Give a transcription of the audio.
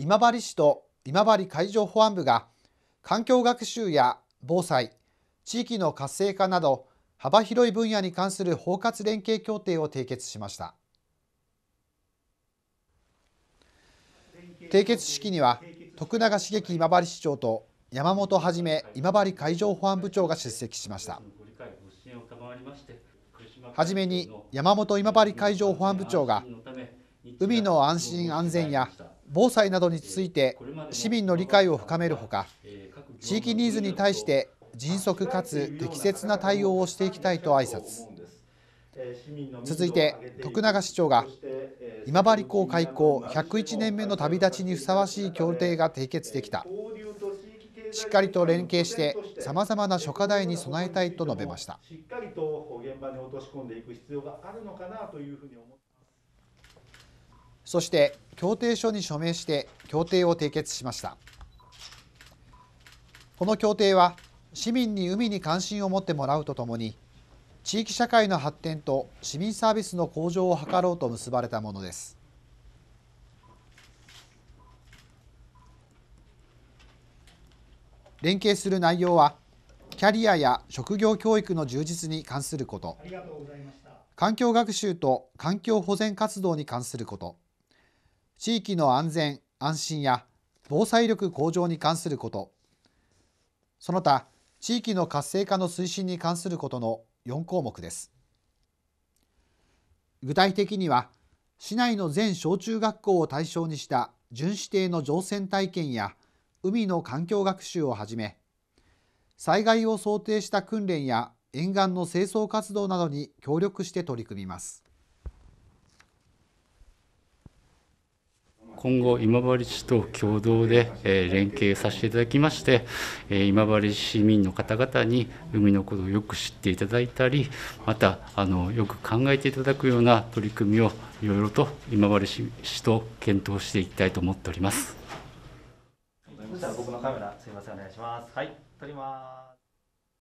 今治市と今治海上保安部が環境学習や防災地域の活性化など幅広い分野に関する包括連携協定を締結しました締結式には徳永茂樹今治市長と山本はじめ今治海上保安部長が出席しましたはじめに山本今治海上保安部長が海の安心安全や防災などについて市民の理解を深めるほか地域ニーズに対して迅速かつ適切な対応をしていきたいと挨拶続いて徳永市長が今治港開港101年目の旅立ちにふさわしい協定が締結できたしっかりと連携してさまざまな諸課題に備えたいと述べましたしっかりと現場に落とし込んでいく必要があるのかなというふうに思そして協定書に署名して協定を締結しましたこの協定は市民に海に関心を持ってもらうとともに地域社会の発展と市民サービスの向上を図ろうと結ばれたものです連携する内容はキャリアや職業教育の充実に関すること環境学習と環境保全活動に関すること地域の安全・安心や防災力向上に関すること、その他地域の活性化の推進に関することの4項目です。具体的には、市内の全小中学校を対象にした巡視艇の乗船体験や海の環境学習をはじめ、災害を想定した訓練や沿岸の清掃活動などに協力して取り組みます。今後、今治市と共同で、え連携させていただきまして、え今治市民の方々に海のことをよく知っていただいたり、またあのよく考えていただくような取り組みをいろいろと今治市市と検討していきたいと思っております。した僕のカメラ、すみません、お願いします。はい、撮ります。